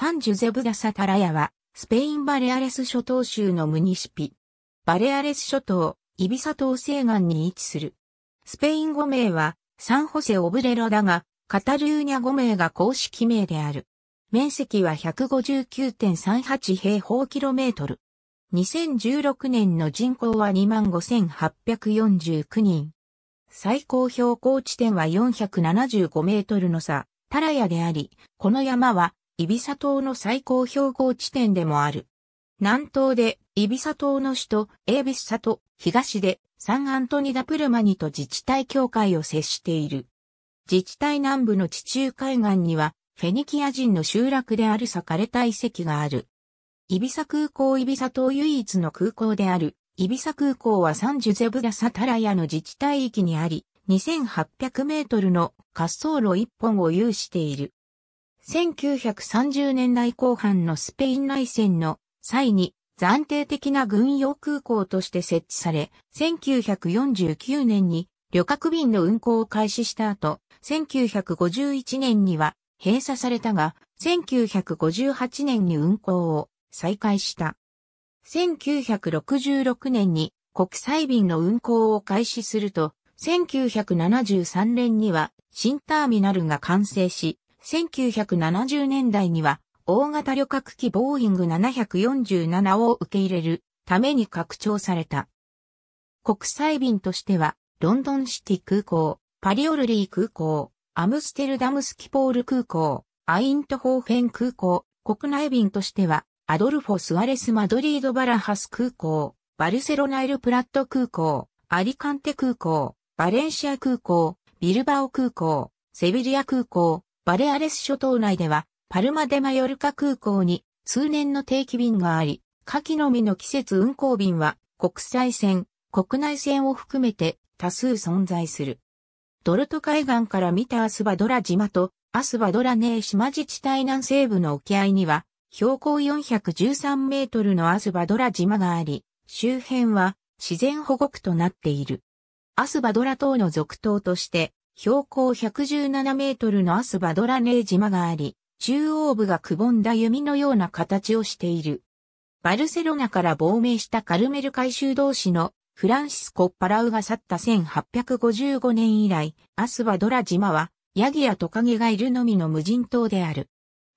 サンジュゼブ・ダ・サタラヤは、スペイン・バレアレス諸島州のムニシピ。バレアレス諸島、イビサ島西岸に位置する。スペイン語名は、サンホセ・オブレロだが、カタルーニャ語名が公式名である。面積は159.38平方キロメートル。2016年の人口は25,849人。最高標高地点は475メートルの差、タラヤであり、この山はイビサ島の最高標高地点でもある。南東でイビサ島の首都エービスサと東でサンアントニダプルマニと自治体境界を接している。自治体南部の地中海岸にはフェニキア人の集落である裂かれた遺跡がある。イビサ空港イビサ島唯一の空港であるイビサ空港はサンジュゼブダサタラヤの自治体域にあり、2800メートルの滑走路1本を有している。1930年代後半のスペイン内戦の際に暫定的な軍用空港として設置され、1949年に旅客便の運航を開始した後、1951年には閉鎖されたが、1958年に運航を再開した。1966年に国際便の運航を開始すると、1973年には新ターミナルが完成し、1970年代には大型旅客機ボーイング747を受け入れるために拡張された。国際便としては、ロンドンシティ空港、パリオルリー空港、アムステルダムスキポール空港、アイントホーフェン空港、国内便としては、アドルフォ・スアレス・マドリード・バラハス空港、バルセロナ・エル・プラット空港、アリカンテ空港、バレンシア空港、ビルバオ空港、セビリア空港、バレアレス諸島内では、パルマデマヨルカ空港に数年の定期便があり、夏季のみの季節運航便は国際線、国内線を含めて多数存在する。ドルト海岸から見たアスバドラ島とアスバドラネー島自治体南西部の沖合には標高413メートルのアスバドラ島があり、周辺は自然保護区となっている。アスバドラ島の続島として標高117メートルのアスバドラネー島があり、中央部がくぼんだ弓のような形をしている。バルセロナから亡命したカルメル改修同士のフランシスコ・パラウが去った1855年以来、アスバドラ島はヤギやトカゲがいるのみの無人島である。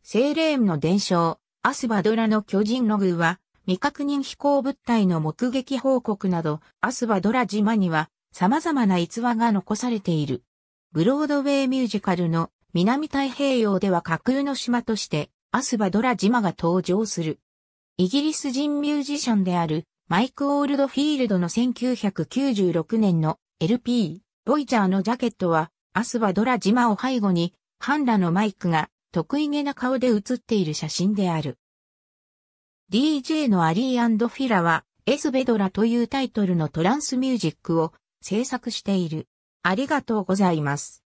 セーレームの伝承、アスバドラの巨人ログは、未確認飛行物体の目撃報告など、アスバドラ島には様々な逸話が残されている。ブロードウェイミュージカルの南太平洋では架空の島としてアスバドラ島が登場する。イギリス人ミュージシャンであるマイク・オールドフィールドの1996年の LP、ボイジャーのジャケットはアスバドラ島を背後にハンラのマイクが得意げな顔で写っている写真である。DJ のアリーフィラはエスベドラというタイトルのトランスミュージックを制作している。ありがとうございます。